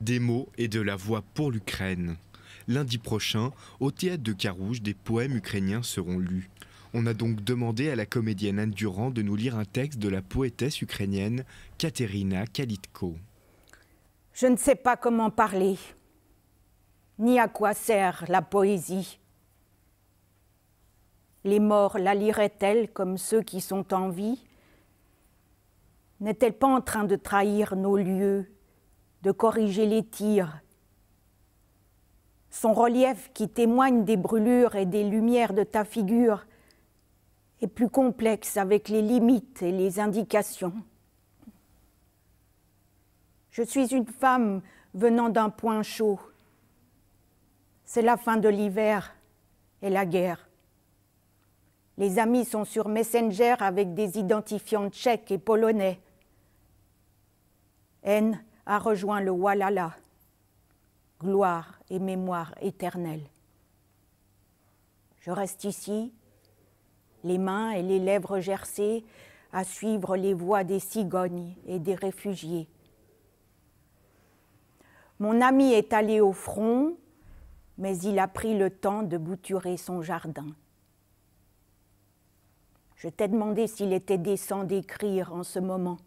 Des mots et de la voix pour l'Ukraine. Lundi prochain, au théâtre de Carouge, des poèmes ukrainiens seront lus. On a donc demandé à la comédienne Anne Durand de nous lire un texte de la poétesse ukrainienne Katerina Kalitko. Je ne sais pas comment parler, ni à quoi sert la poésie. Les morts la liraient-elles comme ceux qui sont en vie N'est-elle pas en train de trahir nos lieux de corriger les tirs. Son relief qui témoigne des brûlures et des lumières de ta figure est plus complexe avec les limites et les indications. Je suis une femme venant d'un point chaud. C'est la fin de l'hiver et la guerre. Les amis sont sur Messenger avec des identifiants tchèques et polonais. Haine, a rejoint le Walala, gloire et mémoire éternelle. Je reste ici, les mains et les lèvres gercées, à suivre les voies des cigognes et des réfugiés. Mon ami est allé au front, mais il a pris le temps de bouturer son jardin. Je t'ai demandé s'il était décent d'écrire en ce moment.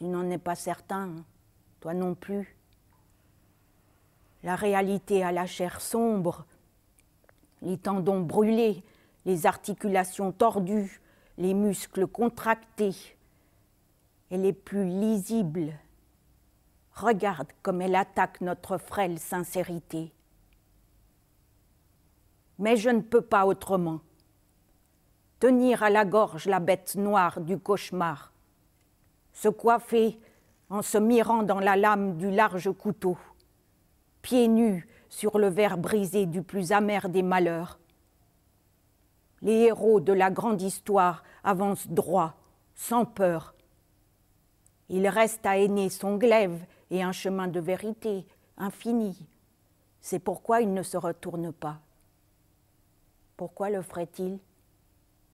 Tu n'en es pas certain, hein. toi non plus. La réalité a la chair sombre, les tendons brûlés, les articulations tordues, les muscles contractés. Elle est plus lisible. Regarde comme elle attaque notre frêle sincérité. Mais je ne peux pas autrement. Tenir à la gorge la bête noire du cauchemar, se coiffer en se mirant dans la lame du large couteau, pieds nus sur le verre brisé du plus amer des malheurs. Les héros de la grande histoire avancent droit, sans peur. Il reste à aîner son glaive et un chemin de vérité infini. C'est pourquoi il ne se retourne pas. Pourquoi le ferait-il